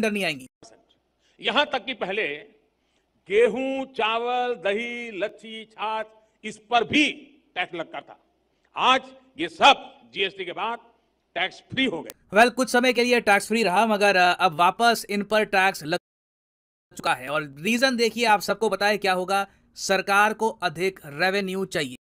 अंदर नहीं आएंगी यहां तक कि पहले गेहूं चावल दही लच्छी छाछ इस पर भी टैक्स लगता था आज ये सब जीएसटी के बाद टैक्स फ्री हो गए वेल well, कुछ समय के लिए टैक्स फ्री रहा मगर अब वापस इन पर टैक्स लग चुका है और रीजन देखिए आप सबको बताए क्या होगा सरकार को अधिक रेवेन्यू चाहिए